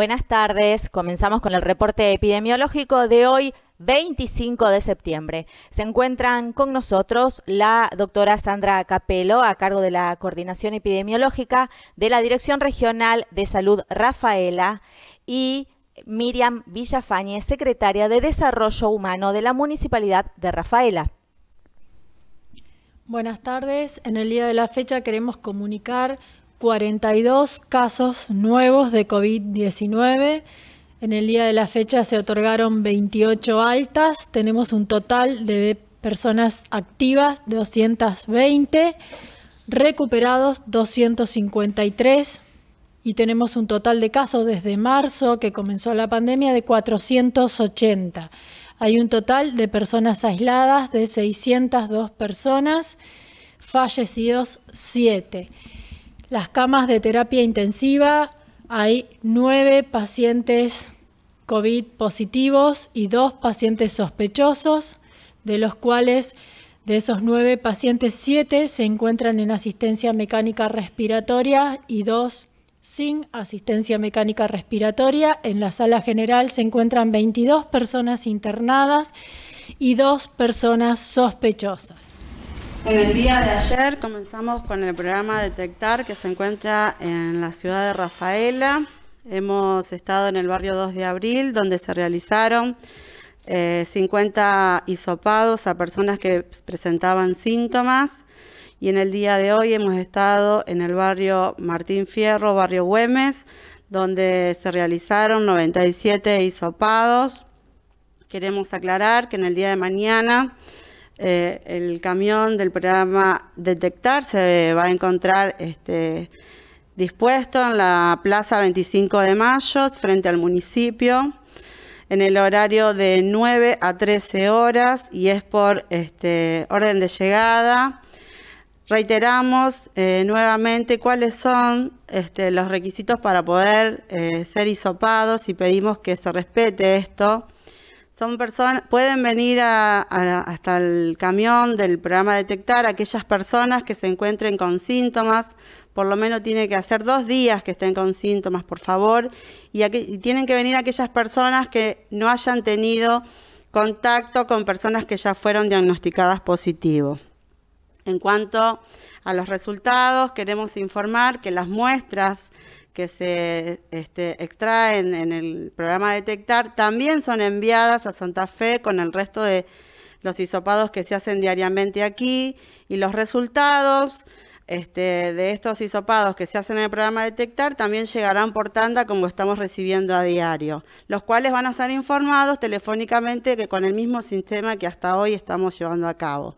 Buenas tardes. Comenzamos con el reporte epidemiológico de hoy, 25 de septiembre. Se encuentran con nosotros la doctora Sandra Capelo, a cargo de la Coordinación Epidemiológica de la Dirección Regional de Salud Rafaela y Miriam Villafañe, secretaria de Desarrollo Humano de la Municipalidad de Rafaela. Buenas tardes. En el día de la fecha queremos comunicar 42 casos nuevos de COVID-19. En el día de la fecha se otorgaron 28 altas. Tenemos un total de personas activas 220, recuperados 253 y tenemos un total de casos desde marzo que comenzó la pandemia de 480. Hay un total de personas aisladas de 602 personas, fallecidos 7 las camas de terapia intensiva, hay nueve pacientes COVID positivos y dos pacientes sospechosos, de los cuales de esos nueve pacientes, siete se encuentran en asistencia mecánica respiratoria y dos sin asistencia mecánica respiratoria. En la sala general se encuentran 22 personas internadas y dos personas sospechosas. En el día de ayer comenzamos con el programa Detectar que se encuentra en la ciudad de Rafaela. Hemos estado en el barrio 2 de abril donde se realizaron 50 eh, hisopados a personas que presentaban síntomas. Y en el día de hoy hemos estado en el barrio Martín Fierro, barrio Güemes, donde se realizaron 97 hisopados. Queremos aclarar que en el día de mañana eh, el camión del programa Detectar se va a encontrar este, dispuesto en la Plaza 25 de Mayo, frente al municipio, en el horario de 9 a 13 horas y es por este, orden de llegada. Reiteramos eh, nuevamente cuáles son este, los requisitos para poder eh, ser hisopados y pedimos que se respete esto personas, pueden venir hasta el camión del programa Detectar aquellas personas que se encuentren con síntomas, por lo menos tiene que hacer dos días que estén con síntomas, por favor, y, tienen que venir aquellas personas que no hayan tenido contacto con personas que ya fueron diagnosticadas positivo. En cuanto a los resultados, queremos informar que las muestras que se este, extraen en el programa Detectar también son enviadas a Santa Fe con el resto de los hisopados que se hacen diariamente aquí y los resultados este, de estos hisopados que se hacen en el programa Detectar también llegarán por tanda como estamos recibiendo a diario, los cuales van a ser informados telefónicamente que con el mismo sistema que hasta hoy estamos llevando a cabo.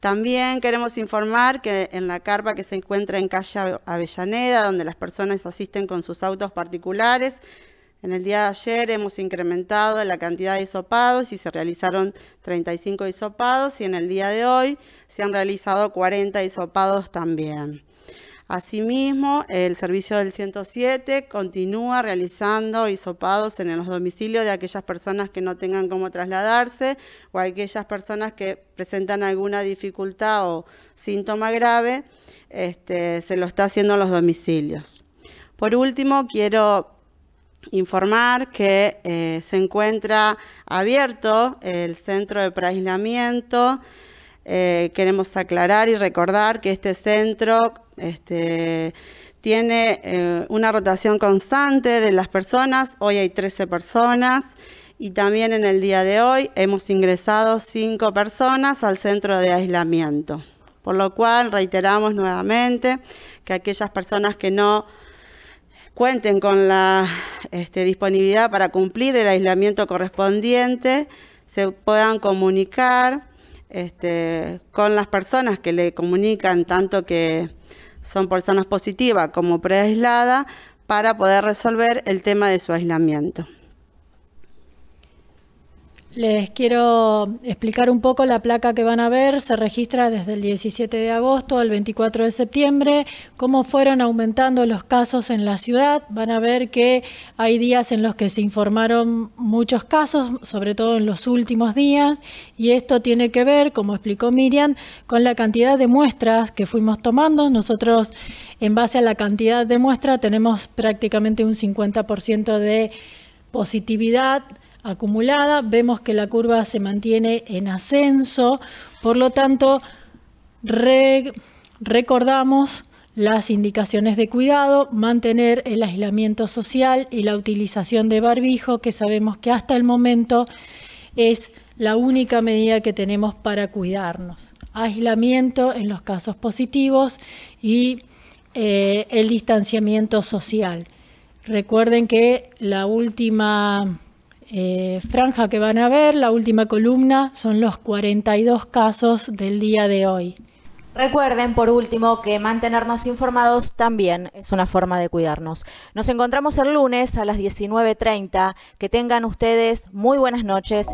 También queremos informar que en la carpa que se encuentra en calle Avellaneda, donde las personas asisten con sus autos particulares, en el día de ayer hemos incrementado la cantidad de isopados y se realizaron 35 isopados y en el día de hoy se han realizado 40 isopados también. Asimismo, el servicio del 107 continúa realizando hisopados en los domicilios de aquellas personas que no tengan cómo trasladarse o aquellas personas que presentan alguna dificultad o síntoma grave, este, se lo está haciendo en los domicilios. Por último, quiero informar que eh, se encuentra abierto el centro de preaislamiento. Eh, queremos aclarar y recordar que este centro este, tiene eh, una rotación constante de las personas. Hoy hay 13 personas y también en el día de hoy hemos ingresado 5 personas al centro de aislamiento. Por lo cual reiteramos nuevamente que aquellas personas que no cuenten con la este, disponibilidad para cumplir el aislamiento correspondiente se puedan comunicar este, con las personas que le comunican tanto que son personas positivas como preaisladas para poder resolver el tema de su aislamiento. Les quiero explicar un poco la placa que van a ver. Se registra desde el 17 de agosto al 24 de septiembre, cómo fueron aumentando los casos en la ciudad. Van a ver que hay días en los que se informaron muchos casos, sobre todo en los últimos días, y esto tiene que ver, como explicó Miriam, con la cantidad de muestras que fuimos tomando. Nosotros, en base a la cantidad de muestra, tenemos prácticamente un 50% de positividad acumulada, vemos que la curva se mantiene en ascenso, por lo tanto, recordamos las indicaciones de cuidado, mantener el aislamiento social y la utilización de barbijo, que sabemos que hasta el momento es la única medida que tenemos para cuidarnos. Aislamiento en los casos positivos y eh, el distanciamiento social. Recuerden que la última eh, franja que van a ver, la última columna, son los 42 casos del día de hoy. Recuerden, por último, que mantenernos informados también es una forma de cuidarnos. Nos encontramos el lunes a las 19.30. Que tengan ustedes muy buenas noches.